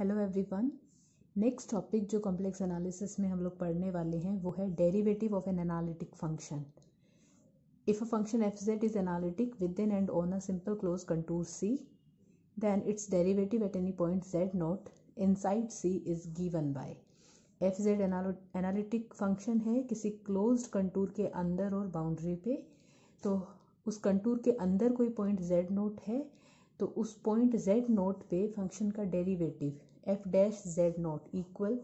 hello everyone next topic जो complex analysis में हम लोग पढ़ने वाले हैं वो है derivative of an analytic function if a function F Z is analytic within and on a simple close contour C then its derivative at any point Z not side C is given by F Z analytic function है किसी close contour के अंदर और boundary पे तो उस contour के अंदर कोई पॉइंट जेड नोट है तो उस पॉइंट जेड नोट पे फंक्शन का derivative F dash Z not equal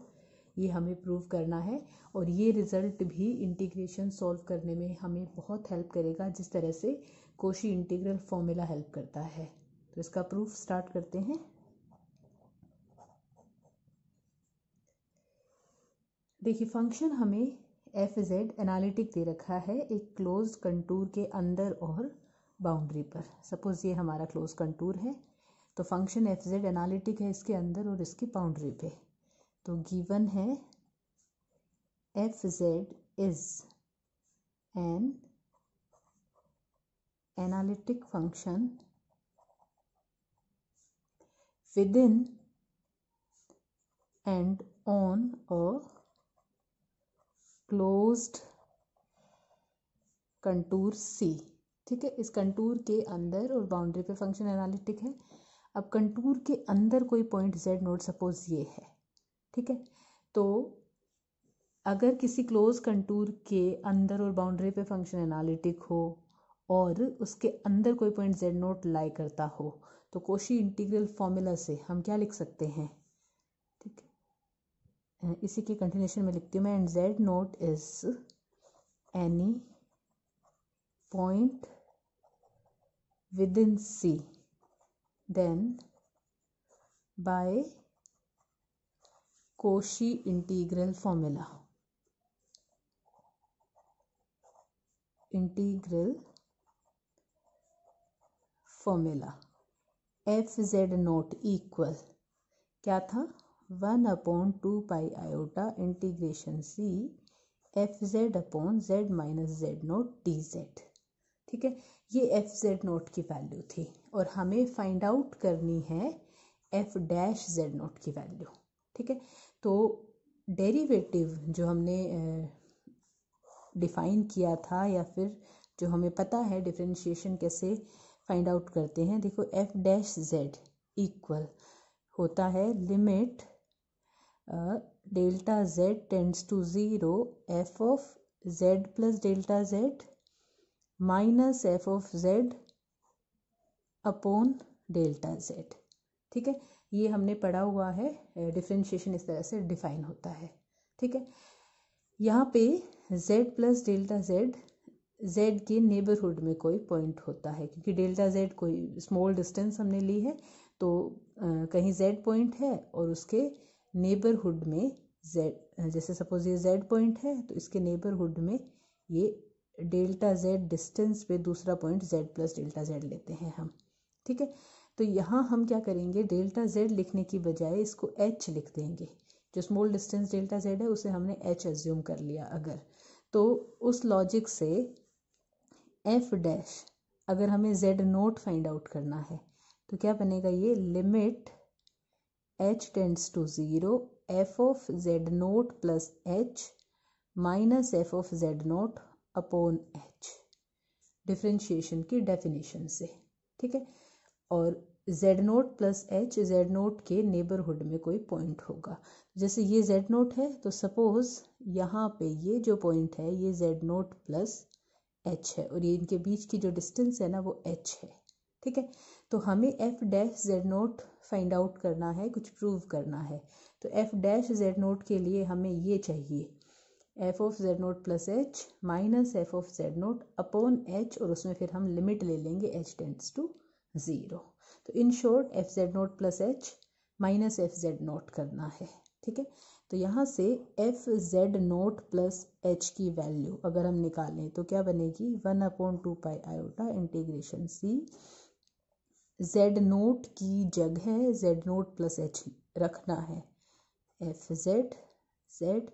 ये हमें प्रूव करना है और ये रिज़ल्ट भी इंटीग्रेशन सॉल्व करने में हमें बहुत हेल्प करेगा जिस तरह से कोशी इंटीग्रल फॉर्मूला हेल्प करता है तो इसका प्रूफ स्टार्ट करते हैं देखिए फंक्शन हमें एफ जेड एनालिटिक दे रखा है एक क्लोज कंटूर के अंदर और बाउंड्री पर सपोज ये हमारा क्लोज कंटूर है तो फंक्शन एफ जेड एनालिटिक है इसके अंदर और इसकी बाउंड्री पे तो गिवन है F Z is an analytic function within and on a close contour C ठीक है इस कंटूर के अंदर और बाउंड्री पे फंक्शन एनालिटिक है अब कंटूर के अंदर कोई पॉइंट जेड नोड सपोज ये है ठीक है तो अगर किसी क्लोज कंटूर के अंदर और बाउंड्री पे फंक्शन एनालिटिक हो और उसके अंदर कोई पॉइंट जेड नोट लाई करता हो तो कोशी इंटीग्रल फॉर्मूला से हम क्या लिख सकते हैं ठीक है इसी के कंटिन्यूशन में लिखती हूँ मैं and Z note is any point within C then by Cauchy integral formula integral formula F Z not equal क्या था one upon two pi iota integration C F Z upon Z minus Z not D Z ठीक है ये F Z note की value थी और हमें find out करनी है एफ डैश जेड नोट की वैल्यू ठीक है तो डेरिवेटिव जो हमने डिफ़ाइन किया था या फिर जो हमें पता है डिफ्रेंशिएशन कैसे फाइंड आउट करते हैं देखो एफ डैश जेड इक्वल होता है limit delta Z tends to zero F of Z plus delta Z minus F of Z upon delta Z ठीक है ये हमने पढ़ा हुआ है डिफ्रेंशिएशन इस तरह से डिफाइन होता है ठीक है यहाँ पे Z plus delta Z Z के नेबरहुड में कोई पॉइंट होता है क्योंकि डेल्टा जेड कोई स्मॉल डिस्टेंस हमने ली है तो आ, कहीं जेड पॉइंट है और उसके नेबरहुड में जेड जैसे सपोज ये जेड पॉइंट है तो इसके नेबरहुड में ये डेल्टा जेड डिस्टेंस पे दूसरा point Z plus delta Z लेते हैं हम ठीक है तो यहाँ हम क्या करेंगे डेल्टा जेड लिखने की बजाय इसको एच लिख देंगे जो स्मॉल डिस्टेंस डेल्टा जेड है उसे हमने एच एज्यूम कर लिया अगर तो उस लॉजिक से एफ डैश अगर हमें जेड नोट फाइंड आउट करना है तो क्या बनेगा ये limit H tends to zero F of Z note plus H minus F of Z note upon H differentiation की डेफिनेशन से ठीक है और Z note plus H Z not के नेबरहुड में कोई पॉइंट होगा जैसे ये जेड नोट है तो सपोज यहाँ पे ये जो पॉइंट है ये जेड नोट प्लस एच है और ये इनके बीच की जो डिस्टेंस है ना वो एच है ठीक है तो हमें F dash Z note find out करना है कुछ प्रूव करना है तो एफ डैश जेड नोट के लिए हमें ये चाहिए F of Z note plus H minus F of Z note upon H और उसमें फिर हम लिमिट ले लेंगे एच टेंड्स टू ज़ीरो तो in short F Z note plus H minus F Z not करना है ठीक है तो यहाँ से F Z note plus H की वैल्यू अगर हम निकालें तो क्या बनेगी one upon two pi iota integration C Z note की जगह जेड नोट प्लस एच रखना है F Z Z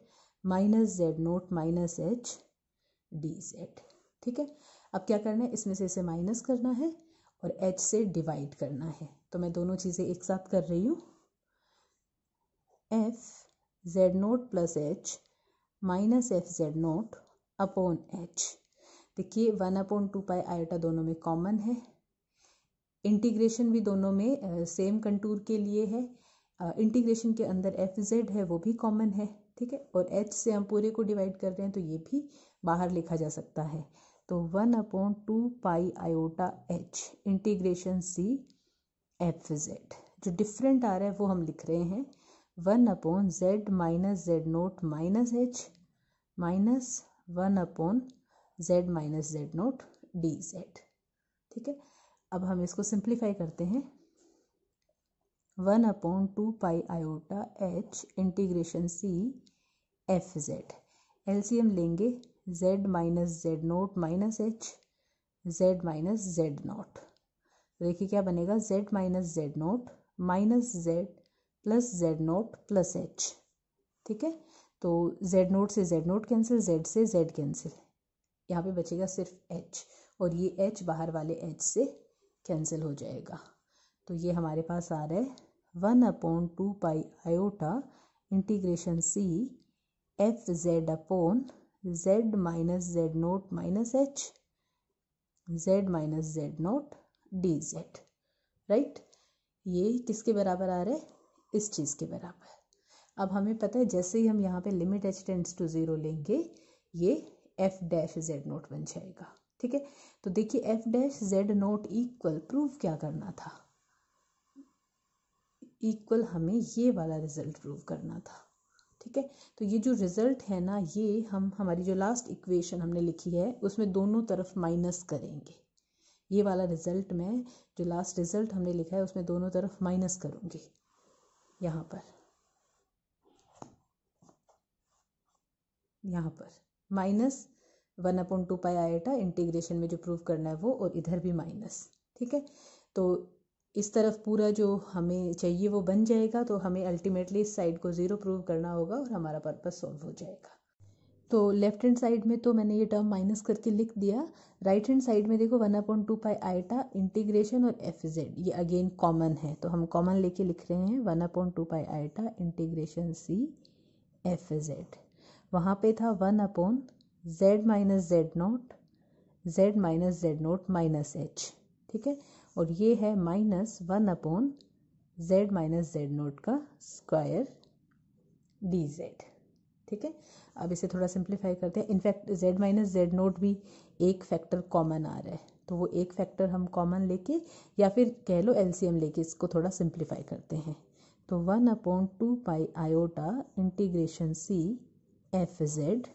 minus Z note minus H D Z ठीक है अब क्या करना है इसमें से इसे माइनस करना है और एच से डिवाइड करना है तो मैं दोनों चीज़ें एक साथ कर रही हूँ F Z note plus H minus F Z note upon H देखिए one upon two pi iota दोनों में कॉमन है इंटीग्रेशन भी दोनों में सेम कंटूर के लिए है इंटीग्रेशन के अंदर एफ जेड है वो भी कॉमन है ठीक है और एच से हम पूरे को डिवाइड कर रहे हैं तो ये भी बाहर लिखा जा सकता है तो one upon two pi iota H integration C F Z जो डिफरेंट आ रहा है वो हम लिख रहे हैं one upon Z minus Z note minus H minus one upon Z minus Z not D Z ठीक है अब हम इसको सिंप्लीफाई करते हैं one upon two pi iota H integration C F Z M लेंगे Z minus Z note minus H Z minus Z note देखिए क्या बनेगा Z minus Z note minus Z plus Z note plus H ठीक है तो Z note से Z not cancel Z से Z cancel यहाँ पे बचेगा सिर्फ एच और ये एच बाहर वाले एच से कैंसिल हो जाएगा तो ये हमारे पास आ रहा है one upon two pi iota integration C F Z upon Z minus Z note minus H Z minus Z not D Z right ये किसके बराबर आ रहा है इस चीज़ के बराबर अब हमें पता है जैसे ही हम यहाँ पे limit H tends to zero लेंगे ये एफ डैश जेड नोट बन जाएगा ठीक है तो देखिए F dash Z note equal prove क्या करना था इक्वल हमें ये वाला रिज़ल्ट प्रूव करना था ठीक है तो ये जो रिज़ल्ट है ना ये हम हमारी जो लास्ट इक्वेशन हमने लिखी है उसमें दोनों तरफ माइनस करेंगे ये वाला रिज़ल्ट मैं जो लास्ट रिज़ल्ट हमने लिखा है उसमें दोनों तरफ माइनस करूँगी यहाँ पर यहाँ पर minus one upon two pi iota integration में जो प्रूव करना है वो और इधर भी माइनस ठीक है तो इस तरफ पूरा जो हमें चाहिए वो बन जाएगा तो हमें अल्टीमेटली इस साइड को ज़ीरो प्रूव करना होगा और हमारा पर्पस सॉल्व हो जाएगा तो लेफ्ट हैंड साइड में तो मैंने ये टर्म माइनस करके लिख दिया राइट हैंड साइड में देखो one upon two pi iota integration और एफ जेड ये अगेन कॉमन है तो हम कॉमन लेके लिख रहे हैं one upon two pi iota integration C F Z वहाँ पे था one upon Z minus Z not Z minus Z note minus H ठीक है और ये है minus one upon Z minus Z note का स्क्वायर डी जेड ठीक है अब इसे थोड़ा सिंप्लीफाई करते हैं in fact Z minus Z not भी एक फैक्टर कॉमन आ रहा है तो वो एक फैक्टर हम कॉमन लेके या फिर कह लो एलसीएम लेके इसको थोड़ा सिंप्लीफाई करते हैं तो one upon two pi iota integration C F Z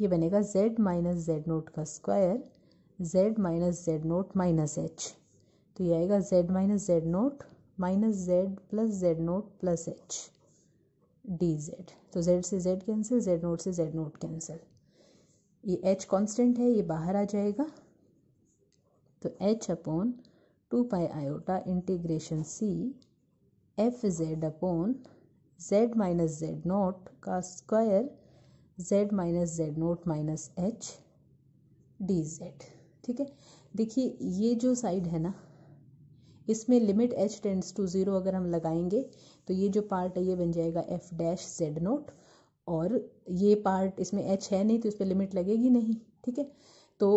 ये बनेगा जेड माइनस जेड नोट का square Z minus Z note minus H तो ये आएगा z minus Z note minus Z plus Z note plus H D Z तो Z से Z cancel Z note से Z not cancel ये H constant है ये बाहर आ जाएगा तो H upon two pi iota integration C F Z upon Z minus Z note का square Z minus Z note minus H D Z ठीक है देखिए ये जो साइड है ना इसमें limit H tends to zero अगर हम लगाएंगे तो ये जो पार्ट है ये बन जाएगा एफ डैश जेड नोट और ये पार्ट इसमें एच है नहीं तो इस पर लिमिट लगेगी नहीं ठीक है तो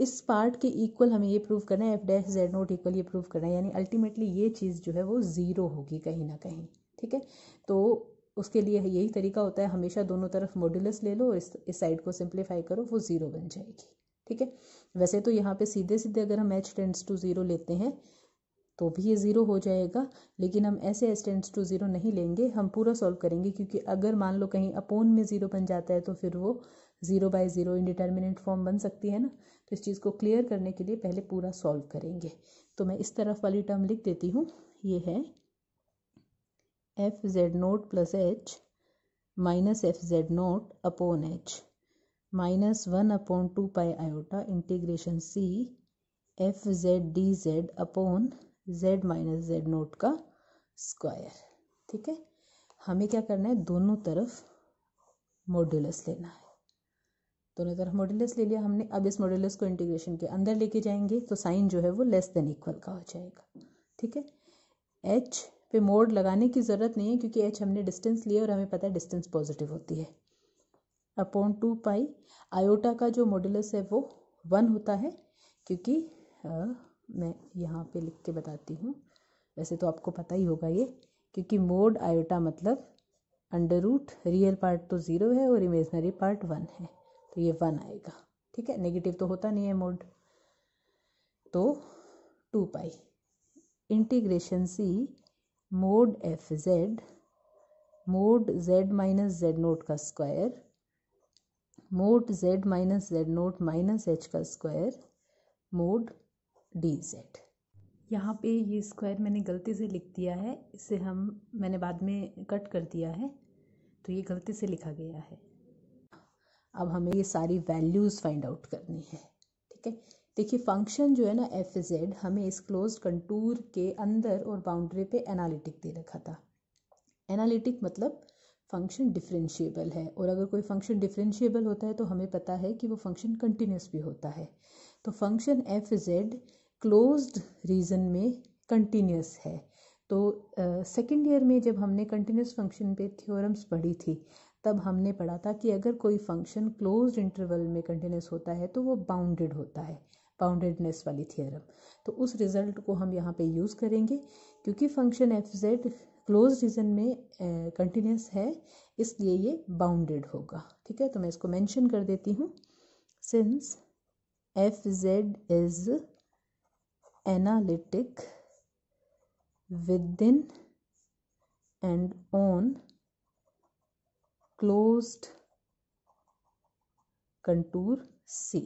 इस पार्ट के इक्वल हमें ये प्रूव करना है F dash Z note equal ये प्रूव करना है यानी अल्टीमेटली ये चीज़ जो है वो ज़ीरो होगी कहीं ना कहीं ठीक है तो उसके लिए यही तरीका होता है हमेशा दोनों तरफ मॉड्यूलस ले लो इस इस साइड को सिंप्लीफाई करो वो ज़ीरो बन जाएगी ठीक है वैसे तो यहाँ पे सीधे सीधे अगर हम एच टेंड्स टू ज़ीरो लेते हैं तो भी ये ज़ीरो हो जाएगा लेकिन हम ऐसे एस टू ज़ीरो नहीं लेंगे हम पूरा सॉल्व करेंगे क्योंकि अगर मान लो कहीं अपोन में ज़ीरो बन जाता है तो फिर वो zero by zero indeterminate form बन सकती है ना तो इस चीज़ को क्लियर करने के लिए पहले पूरा सॉल्व करेंगे तो मैं इस तरफ वाली टर्म लिख देती हूँ ये है F Z note plus H minus F Z not upon H minus one upon two pi iota integration C F Z D Z upon z minus Z note का स्क्वायर ठीक है हमें क्या करना है दोनों तरफ मॉड्यूलस लेना है दोनों तरफ मॉड्यूलस ले लिया हमने अब इस मॉड्यूलस को इंटीग्रेशन के अंदर लेके जाएंगे तो साइन जो है वो लेस देन इक्वल का हो जाएगा ठीक है एच पे मोड लगाने की ज़रूरत नहीं है क्योंकि एच हमने डिस्टेंस लिया और हमें पता है डिस्टेंस पॉजिटिव होती है अपॉन टू पाई आयोटा का जो मॉड्यूलस है वो वन होता है क्योंकि मैं यहाँ पे लिख के बताती हूँ वैसे तो आपको पता ही होगा ये क्योंकि मोड आयोटा मतलब अंडर रूट रियल पार्ट तो ज़ीरो है और इमेजनरी पार्ट वन है तो ये वन आएगा ठीक है नेगेटिव तो होता नहीं है मोड तो two pi integration C mod F Z mod Z minus Z note का square mod Z minus Z note minus H का स्क्वायर मोड डी जेड यहाँ पे ये स्क्वायर मैंने गलती से लिख दिया है इसे हम मैंने बाद में कट कर दिया है तो ये गलती से लिखा गया है अब हमें ये सारी वैल्यूज़ फाइंड आउट करनी है ठीक है देखिए फंक्शन जो है ना एफ जेड हमें इस क्लोज कंटूर के अंदर और बाउंड्री पे एनालिटिक दे रखा था एनालिटिक मतलब फंक्शन डिफरेंशिएबल है और अगर कोई फंक्शन डिफरेंशिएबल होता है तो हमें पता है कि वो फंक्शन कंटिन्यूस भी होता है तो function F Z closed region में कंटिन्यूस है तो सेकेंड uh, ईयर में जब हमने कंटिन्यूस फंक्शन पे थ्योरम्स पढ़ी थी तब हमने पढ़ा था कि अगर कोई फंक्शन क्लोज इंटरवल में कंटिन्यूस होता है तो वो बाउंडेड होता है बाउंडेडनेस वाली थ्योरम तो उस रिज़ल्ट को हम यहाँ पे यूज़ करेंगे क्योंकि function F Z close region में कंटिन्यूस uh, है इसलिए ये बाउंडेड होगा ठीक है तो मैं इसको मेंशन कर देती हूँ since F Z is analytic within and on closed contour C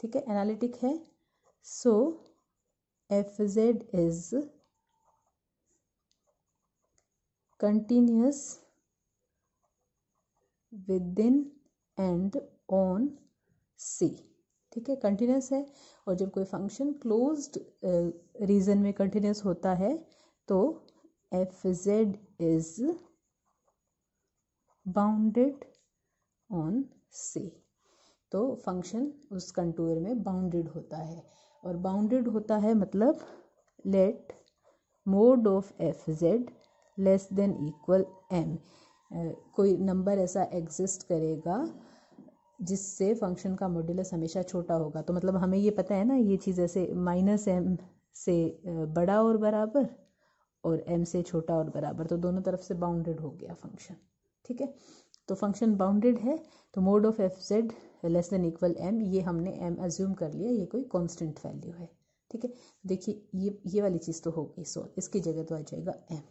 ठीक है एनालिटिक है so F Z is continuous within and on C ठीक है कंटिन्यूस है और जब कोई फंक्शन क्लोज्ड रीजन में कंटिन्यूस होता है तो F Z is bounded on C तो फंक्शन उस कंटूर में बाउंडेड होता है और बाउंडेड होता है मतलब let mod of F Z less than equal M कोई नंबर ऐसा एग्जिस्ट करेगा जिससे फंक्शन का मॉड्यूलस हमेशा छोटा होगा तो मतलब हमें ये पता है ना ये चीज़ ऐसे माइनस एम से बड़ा और बराबर और एम से छोटा और बराबर तो दोनों तरफ से बाउंडेड हो गया फंक्शन ठीक है तो फंक्शन बाउंडेड है तो mod of F Z less than equal M ये हमने एम अज्यूम कर लिया ये कोई कॉन्स्टेंट वैल्यू है ठीक है देखिए ये ये वाली चीज़ तो हो गई सो इसकी जगह तो आ जाएगा एम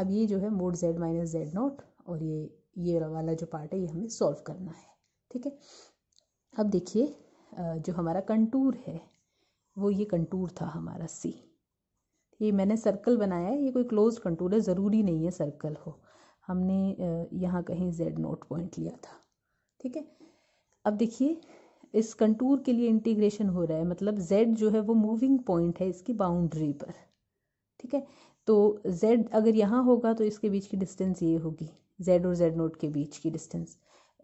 अब ये जो है mod Z minus Z naught और ये ये वाला जो पार्ट है ये हमें सॉल्व करना है ठीक है अब देखिए जो हमारा कंटूर है वो ये कंटूर था हमारा सी ये मैंने सर्कल बनाया है ये कोई क्लोज कंटूर है ज़रूरी नहीं है सर्कल हो हमने यहाँ कहीं जेड नोट पॉइंट लिया था ठीक है अब देखिए इस कंटूर के लिए इंटीग्रेशन हो रहा है मतलब जेड जो है वो मूविंग पॉइंट है इसकी बाउंड्री पर ठीक है तो जेड अगर यहाँ होगा तो इसके बीच की डिस्टेंस ये होगी जेड और जेड नोट के बीच की डिस्टेंस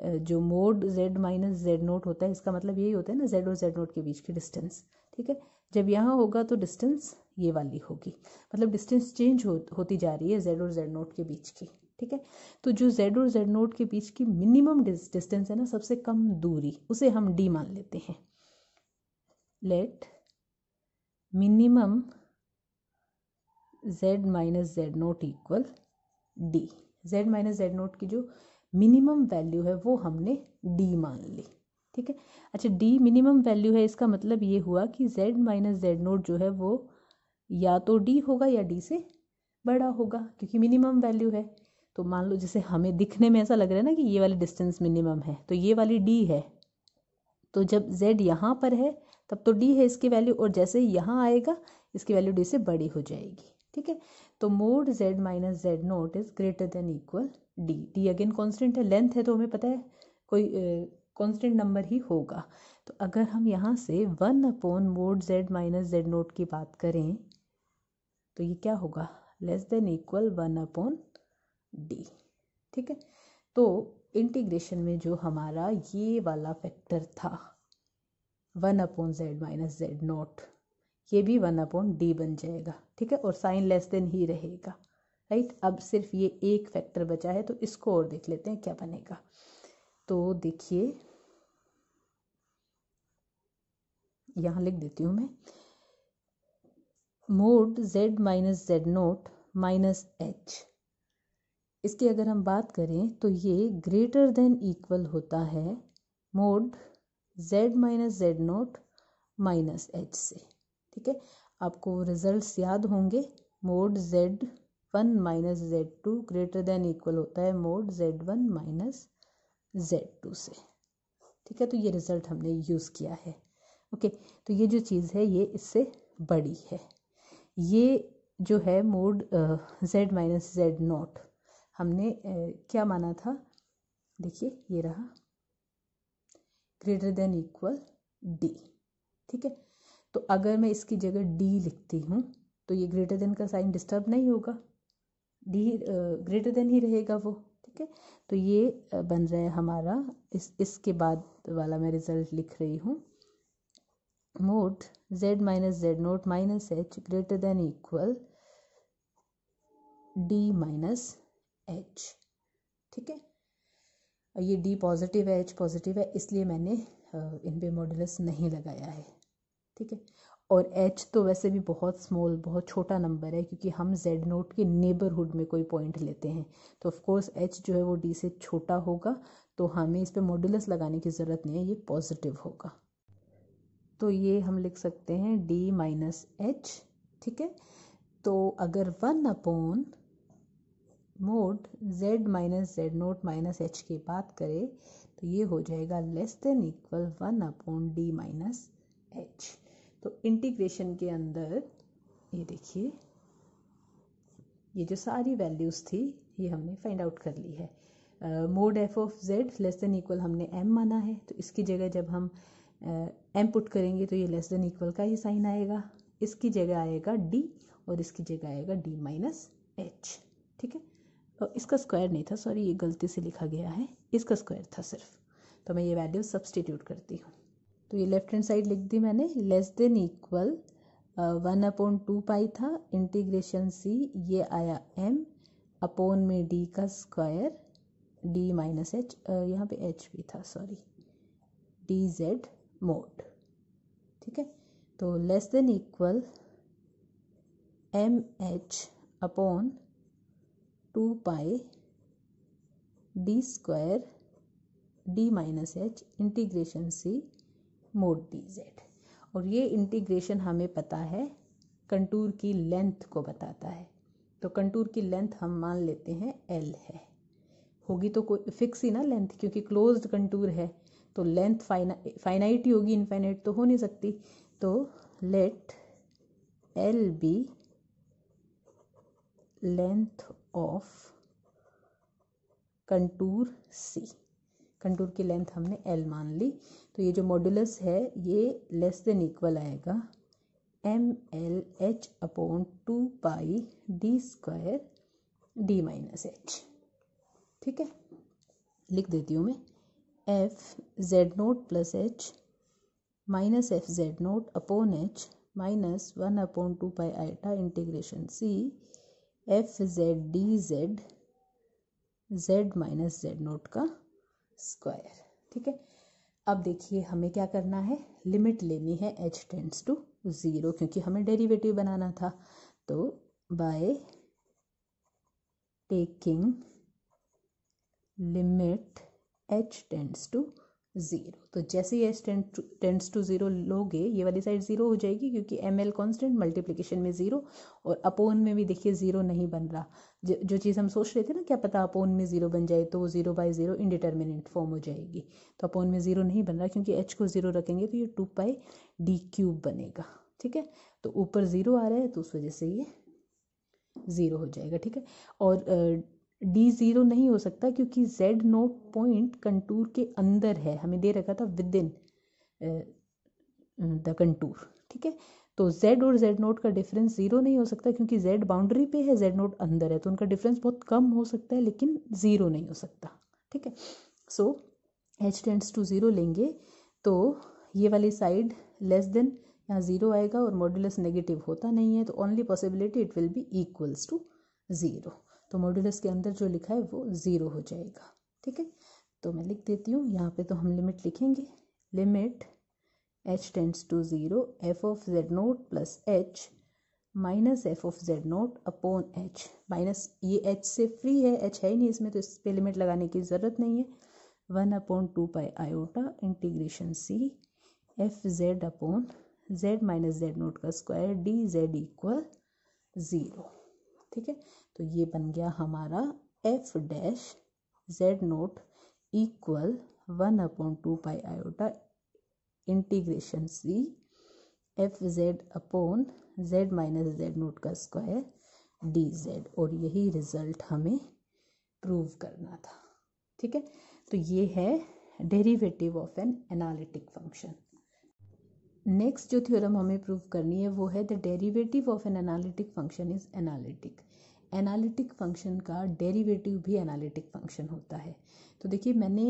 जो mod Z minus Z naught होता है इसका मतलब यही होता है ना जेड और जेड नोट के बीच की डिस्टेंस ठीक है जब यहाँ होगा तो डिस्टेंस ये वाली होगी मतलब डिस्टेंस चेंज हो, होती जा रही है जेड और जेड नोट के बीच की ठीक है तो जो जेड और जेड नोट के बीच की मिनिमम डिस्टेंस है ना सबसे कम दूरी उसे हम डी मान लेते हैं let minimum Z minus Z note equal D Z minus Z note की जो मिनिमम वैल्यू है वो हमने डी मान ली ठीक है अच्छा डी मिनिमम वैल्यू है इसका मतलब ये हुआ कि जेड माइनस जेड नोट जो है वो या तो डी होगा या डी से बड़ा होगा क्योंकि मिनिमम वैल्यू है तो मान लो जैसे हमें दिखने में ऐसा लग रहा है ना कि ये वाली डिस्टेंस मिनिमम है तो ये वाली डी है तो जब जेड यहाँ पर है तब तो डी है इसकी वैल्यू और जैसे यहाँ आएगा इसकी वैल्यू डी से बड़ी हो जाएगी ठीक है तो mod Z minus Z note is greater than equal D D again constant है लेंथ है तो हमें पता है कोई कॉन्स्टेंट uh, नंबर ही होगा तो अगर हम यहाँ से one upon mod Z minus Z note की बात करें तो ये क्या होगा less than equal one upon D ठीक है तो इंटीग्रेशन में जो हमारा ये वाला फैक्टर था one upon Z minus Z naught ये भी वन अपॉन डी बन जाएगा ठीक है और साइन लेस देन ही रहेगा राइट अब सिर्फ ये एक फैक्टर बचा है तो इसको और देख लेते हैं क्या बनेगा तो देखिए यहाँ लिख देती हूँ मैं mod z minus Z note minus H इसकी अगर हम बात करें तो ये ग्रेटर देन इक्वल होता है mod z minus Z note minus H से ठीक है आपको रिजल्ट्स याद होंगे mod Z one minus Z two greater than equal होता है mod Z one minus Z two से ठीक है तो ये रिज़ल्ट हमने यूज़ किया है ओके तो ये जो चीज़ है ये इससे बड़ी है ये जो है mod Z minus Z naught हमने uh, क्या माना था देखिए ये रहा ग्रेटर देन इक्वल डी ठीक है तो अगर मैं इसकी जगह डी लिखती हूँ तो ये ग्रेटर देन का साइन डिस्टर्ब नहीं होगा डी ग्रेटर देन ही रहेगा वो ठीक है तो ये बन रहा है हमारा इस इसके बाद वाला मैं रिजल्ट लिख रही हूँ mod Z minus Z note minus H greater than equal D minus H ठीक है ये डी पॉजिटिव है एच पॉजिटिव है इसलिए मैंने इन पे मॉडुलस नहीं लगाया है ठीक है और एच तो वैसे भी बहुत स्मॉल बहुत छोटा नंबर है क्योंकि हम जेड नोट के नेबरहुड में कोई पॉइंट लेते हैं तो ऑफकोर्स एच जो है वो डी से छोटा होगा तो हमें इस पर मॉडुलस लगाने की ज़रूरत नहीं है ये पॉजिटिव होगा तो ये हम लिख सकते हैं डी माइनस एच ठीक है तो अगर one upon mod Z minus Z note minus H की बात करें तो ये हो जाएगा less than equal one upon D minus H तो इंटीग्रेशन के अंदर ये देखिए ये जो सारी वैल्यूज़ थी ये हमने फाइंड आउट कर ली है mod F of Z less than equal हमने एम माना है तो इसकी जगह जब हम एम uh, पुट करेंगे तो ये लेस देन इक्वल का ही साइन आएगा इसकी जगह आएगा डी और इसकी जगह आएगा डी माइनस एच ठीक है और तो इसका स्क्वायर नहीं था सॉरी ये गलती से लिखा गया है इसका स्क्वायर था सिर्फ तो मैं ये वैल्यू सब्सटीट्यूट करती हूँ तो ये लेफ्ट हैंड साइड लिख दी मैंने less than equal one upon two pi था इंटीग्रेशन सी ये आया एम अपोन में डी का स्क्वायर डी माइनस एच यहाँ पे एच भी था सॉरी डी जेड मोड ठीक है तो less than equal M H upon two pi D square D minus H integration C mod D Z और ये इंटीग्रेशन हमें पता है कंटूर की लेंथ को बताता है तो कंटूर की लेंथ हम मान लेते हैं एल है होगी तो कोई फिक्स ही ना लेंथ क्योंकि क्लोज्ड कंटूर है तो लेंथ फाइना फाइनाइट ही होगी इनफाइनाइट तो हो नहीं सकती तो let L be length of contour C contour की लेंथ हमने एल मान ली तो ये जो मॉडुलस है ये लेस देन इक्वल आएगा M L H upon two pi D square D minus H ठीक है लिख देती हूँ मैं F Z note plus H minus F Z note upon H minus one upon two pi iota integration C F Z D Z Z minus Z note का square ठीक है अब देखिए हमें क्या करना है लिमिट लेनी है एच टेंड्स टू ज़ीरो क्योंकि हमें डेरिवेटिव बनाना था तो by taking limit H tends to zero तो जैसे ये टेंड टेंड्स टू ज़ीरो लोगे ये वाली साइड ज़ीरो हो जाएगी क्योंकि एम एल कॉन्स्टेंट मल्टीप्लीकेशन में ज़ीरो और अपोन में भी देखिए ज़ीरो नहीं बन रहा जो जो चीज़ हम सोच रहे थे ना क्या पता अपोन में ज़ीरो बन जाए तो वो zero by zero indeterminate form हो जाएगी तो अपोन में ज़ीरो नहीं बन रहा क्योंकि एच को ज़ीरो रखेंगे तो ये टू बाई डी क्यूब बनेगा ठीक है तो ऊपर ज़ीरो आ रहा है तो उस वजह से ये ज़ीरो हो जाएगा ठीक है और डी ज़ीरो नहीं हो सकता क्योंकि जेड नोट पॉइंट कंटूर के अंदर है हमें दे रखा था विद इन द कंटूर ठीक है तो z और z नोट का डिफरेंस जीरो नहीं हो सकता क्योंकि z बाउंड्री पे है z नोट अंदर है तो उनका डिफरेंस बहुत कम हो सकता है लेकिन ज़ीरो नहीं हो सकता ठीक है so H tends to zero लेंगे तो ये वाली साइड लेस देन यहाँ ज़ीरो आएगा और मॉड्यूलस नेगेटिव होता नहीं है तो only possibility it will be equals to zero तो मॉड्यूलस के अंदर जो लिखा है वो ज़ीरो हो जाएगा ठीक है तो मैं लिख देती हूँ यहाँ पे तो हम लिमिट लिखेंगे limit H tends to zero F of Z note plus H minus F of Z note upon H minus ये एच से फ्री है एच है ही नहीं इसमें तो इस पर लिमिट लगाने की ज़रूरत नहीं है one upon two pi iota integration C F Z upon Z minus Z note का square D Z equal zero ठीक है तो ये बन गया हमारा F dash Z note equal one upon two pi iota integration C F Z upon Z minus Z note का square D Z और यही रिजल्ट हमें प्रूव करना था ठीक है तो ये है derivative of an analytic function next जो थ्योरम हमें प्रूव करनी है वो है the derivative of an analytic function is analytic analytic function का डेरिवेटिव भी एनालिटिक फंक्शन होता है तो देखिए मैंने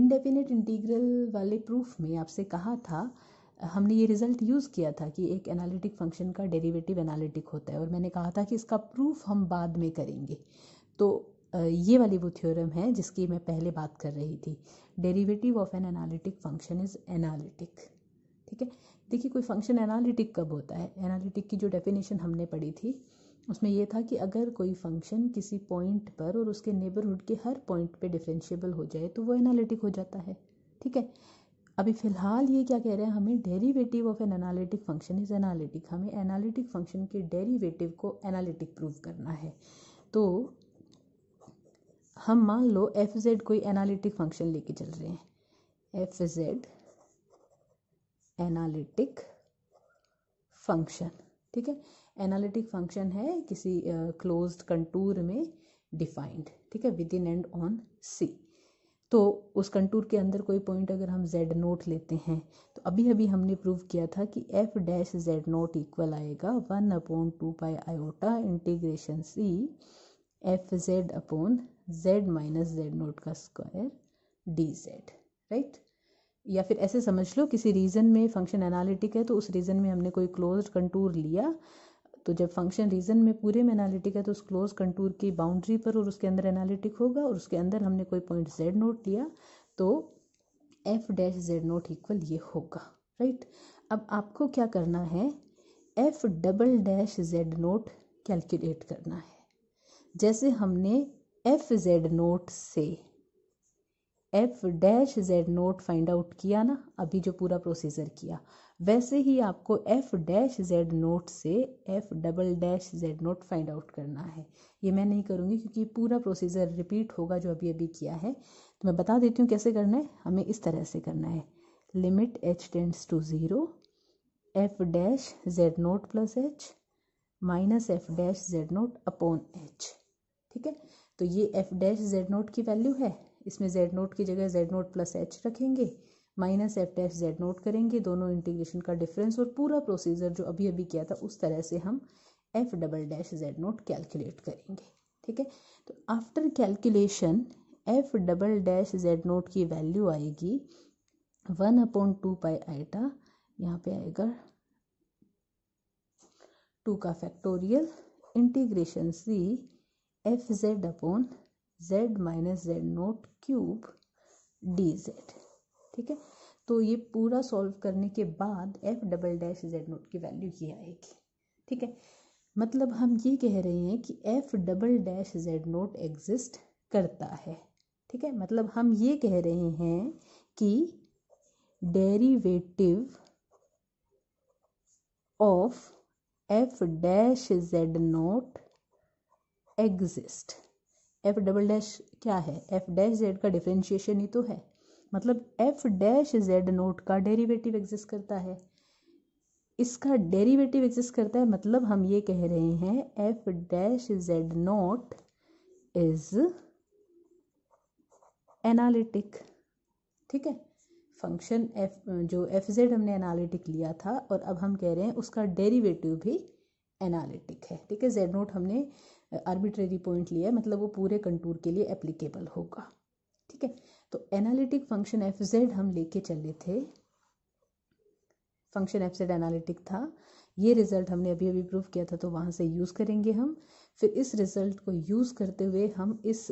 इनडेफिनेट इंटीग्रल वाले प्रूफ में आपसे कहा था हमने ये रिज़ल्ट यूज़ किया था कि एक एनालिटिक फंक्शन का डेरिवेटिव एनालिटिक होता है और मैंने कहा था कि इसका प्रूफ हम बाद में करेंगे तो ये वाली वो थ्योरम है जिसकी मैं पहले बात कर रही थी derivative of an analytic function is analytic ठीक है देखिए कोई फंक्शन एनालिटिक कब होता है एनालिटिक की जो डेफिनेशन हमने पढ़ी थी उसमें यह था कि अगर कोई फंक्शन किसी पॉइंट पर और उसके नेबरहुड के हर पॉइंट पे डिफ्रेंशिएबल हो जाए तो वो एनालिटिक हो जाता है ठीक है अभी फ़िलहाल ये क्या कह रहे हैं हमें derivative of an analytic function is analytic हमें एनालिटिक फंक्शन के डेरिवेटिव को एनालिटिक प्रूव करना है तो हम मान लो एफ जेड कोई एनालिटिक फंक्शन लेके चल रहे हैं एफ जेड एनालिटिक फंक्शन ठीक है एनालिटिक फंक्शन है किसी क्लोज्ड uh, कंटूर में डिफाइंड ठीक है within and on C तो उस कंटूर के अंदर कोई पॉइंट अगर हम जेड नोट लेते हैं तो अभी अभी हमने प्रूव किया था कि F dash Z note equal आएगा one upon two pi iota integration C F Z upon Z minus Z note का स्क्वायर डी जेड राइट या फिर ऐसे समझ लो किसी रीजन में फंक्शन एनालिटिक है तो उस रीजन में हमने कोई क्लोज कंटूर लिया तो जब फंक्शन रीजन में पूरे में एनालिटिक है तो उस क्लोज कंटूर की बाउंड्री पर और उसके अंदर एनालिटिक होगा और उसके अंदर हमने कोई पॉइंट जेड नोट लिया तो F dash Z note equal ये होगा राइट अब आपको क्या करना है F double dash Z naught calculate करना है जैसे हमने एफ जेड नोट से F dash Z note find out किया ना अभी जो पूरा प्रोसीजर किया वैसे ही आपको एफ डैश जेड नोट से F double dash Z note find out करना है ये मैं नहीं करूँगी क्योंकि पूरा प्रोसीजर रिपीट होगा जो अभी अभी किया है तो मैं बता देती हूँ कैसे करना है हमें इस तरह से करना है limit H tends to zero F dash Z note plus H minus F dash Z note upon H ठीक है तो ये एफ डैश जेड नोट की वैल्यू है इसमें जेड नोट की जगह जेड नोट प्लस एच रखेंगे minus F dash Z naught करेंगे दोनों इंटीग्रेशन का डिफरेंस और पूरा प्रोसीजर जो अभी अभी किया था उस तरह से हम F double dash Z naught calculate करेंगे ठीक है तो after calculation F double dash Z note की वैल्यू आएगी one upon two pi iota यहाँ पे आएगा टू का factorial integration C F Z upon z minus Z naught cube D Z ठीक है तो ये पूरा सॉल्व करने के बाद F double dash Z note की वैल्यू ये आएगी ठीक है मतलब हम ये कह रहे हैं कि F double dash Z naught exist करता है ठीक है मतलब हम ये कह रहे हैं कि derivative of F dash Z naught exist F double dash क्या है एफ डैश जेड का डिफ्रेंशिएशन ही तो है मतलब एफ डैश जेड नोट का डेरिवेटिव एग्जिस्ट करता है इसका डेरिवेटिव एग्जिस्ट करता है मतलब हम ये कह रहे हैं F dash Z note is analytic ठीक है फंक्शन एफ जो एफ जेड हमने एनालिटिक लिया था और अब हम कह रहे हैं उसका डेरिवेटिव भी एनालिटिक है ठीक है जेड नोट हमने आर्बिट्रेरी पॉइंट लिया है मतलब वो पूरे कंटूर के लिए एप्लीकेबल होगा ठीक है तो एनालिटिक फंक्शन एफ जेड हम लेके चले थे फंक्शन एफ जेड एनालिटिक था ये रिजल्ट हमने अभी अभी प्रूव किया था तो वहाँ से यूज़ करेंगे हम फिर इस रिजल्ट को यूज़ करते हुए हम इस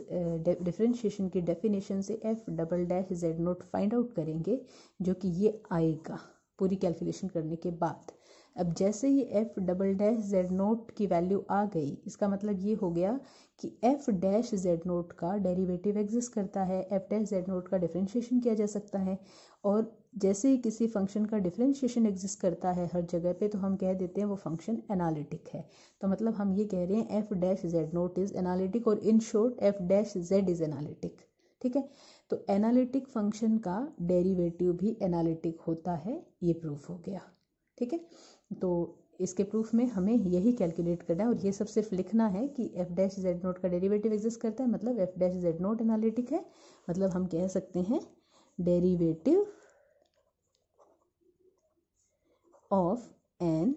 डिफ्रेंशिएशन की डेफिनेशन से F double dash Z note find out करेंगे जो कि ये आएगा पूरी कैलकुलेशन करने के बाद अब जैसे ही F double dash Z note की वैल्यू आ गई इसका मतलब ये हो गया कि एफ डैश जेड नोट का डेरिवेटिव एग्जिस्ट करता है एफ डैश जेड नोट का डिफ्रेंशिएशन किया जा सकता है और जैसे ही किसी फंक्शन का डिफ्रेंशिएशन एग्जिस्ट करता है हर जगह पे तो हम कह देते हैं वो फंक्शन एनालिटिक है तो मतलब हम ये कह रहे हैं F dash Z naught is analytic और in short F dash Z is analytic ठीक है तो एनालिटिक फंक्शन का डेरिवेटिव भी एनालिटिक होता है ये प्रूफ हो गया ठीक है तो इसके प्रूफ में हमें यही कैलकुलेट करना है और ये सब सिर्फ लिखना है कि एफ डैश जेड नोट का डेरिवेटिव एग्जिस्ट करता है मतलब F dash Z naught analytic है मतलब हम कह सकते हैं derivative of an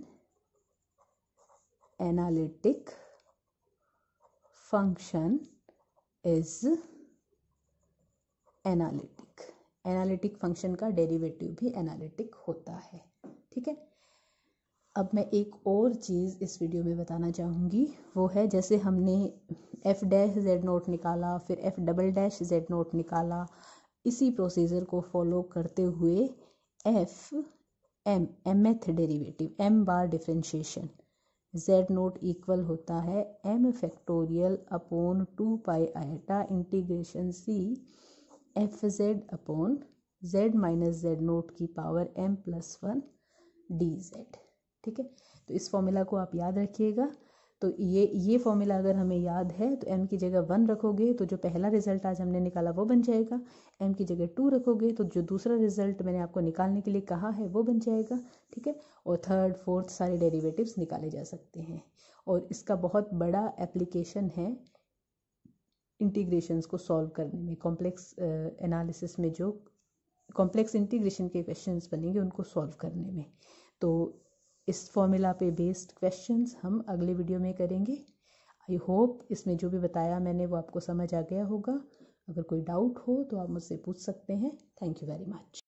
analytic function is analytic analytic function का डेरिवेटिव भी एनालिटिक होता है ठीक है अब मैं एक और चीज़ इस वीडियो में बताना चाहूँगी वो है जैसे हमने एफ़ डैश जेड नोट निकाला फिर f double dash Z nought निकाला इसी प्रोसीजर को फॉलो करते हुए f m m th derivative m बार डिफ्रेंशिएशन जेड नोट इक्वल होता है m factorial upon two pi iota integration C F Z upon Z minus Z note की power m plus one d Z ठीक है तो इस formula को आप याद रखिएगा तो ये ये फॉर्मूला अगर हमें याद है तो एम की जगह वन रखोगे तो जो पहला रिजल्ट आज हमने निकाला वो बन जाएगा एम की जगह टू रखोगे तो जो दूसरा रिजल्ट मैंने आपको निकालने के लिए कहा है वो बन जाएगा ठीक है और थर्ड फोर्थ सारे डेरिवेटिव्स निकाले जा सकते हैं और इसका बहुत बड़ा एप्लीकेशन है इंटीग्रेशंस को सॉल्व करने में कॉम्प्लेक्स एनालिसिस uh, में जो कॉम्प्लेक्स इंटीग्रेशन के क्वेश्चंस बनेंगे उनको सॉल्व करने में तो इस फॉर्मूला पे बेस्ड क्वेश्चंस हम अगले वीडियो में करेंगे आई होप इसमें जो भी बताया मैंने वो आपको समझ आ गया होगा अगर कोई डाउट हो तो आप मुझसे पूछ सकते हैं थैंक यू वेरी मच